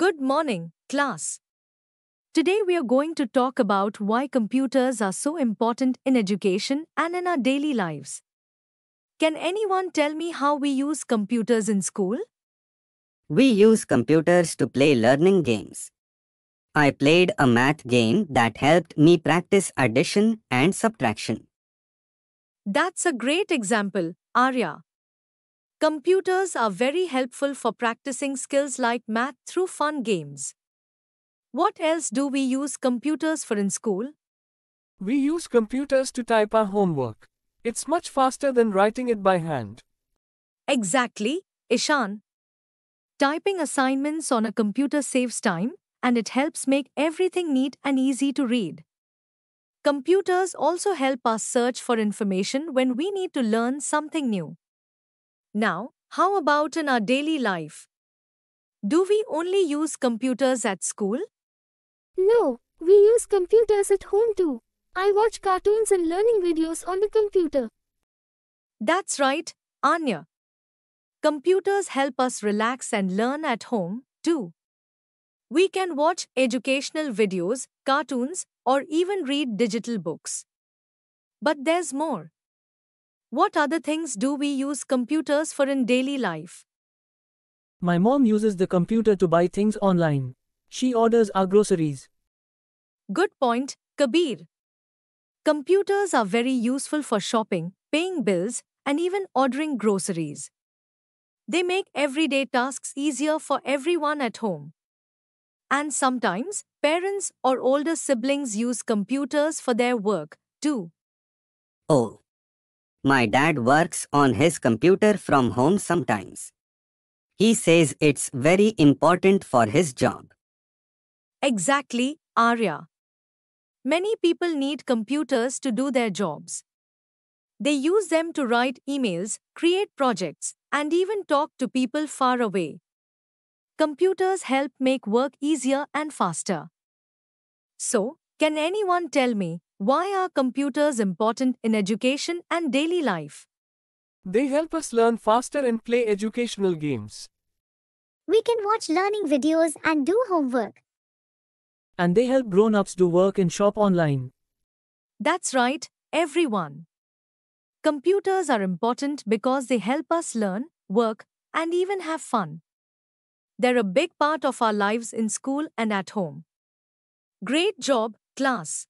Good morning, class. Today we are going to talk about why computers are so important in education and in our daily lives. Can anyone tell me how we use computers in school? We use computers to play learning games. I played a math game that helped me practice addition and subtraction. That's a great example, Arya. Computers are very helpful for practicing skills like math through fun games. What else do we use computers for in school? We use computers to type our homework. It's much faster than writing it by hand. Exactly, Ishan. Typing assignments on a computer saves time and it helps make everything neat and easy to read. Computers also help us search for information when we need to learn something new. Now, how about in our daily life? Do we only use computers at school? No, we use computers at home too. I watch cartoons and learning videos on the computer. That's right, Anya. Computers help us relax and learn at home, too. We can watch educational videos, cartoons, or even read digital books. But there's more. What other things do we use computers for in daily life? My mom uses the computer to buy things online. She orders our groceries. Good point, Kabir. Computers are very useful for shopping, paying bills, and even ordering groceries. They make everyday tasks easier for everyone at home. And sometimes, parents or older siblings use computers for their work, too. Oh, my dad works on his computer from home sometimes. He says it's very important for his job. Exactly, Arya. Many people need computers to do their jobs. They use them to write emails, create projects, and even talk to people far away. Computers help make work easier and faster. So, can anyone tell me why are computers important in education and daily life? They help us learn faster and play educational games. We can watch learning videos and do homework. And they help grown ups do work and shop online. That's right, everyone. Computers are important because they help us learn, work, and even have fun. They're a big part of our lives in school and at home. Great job, class!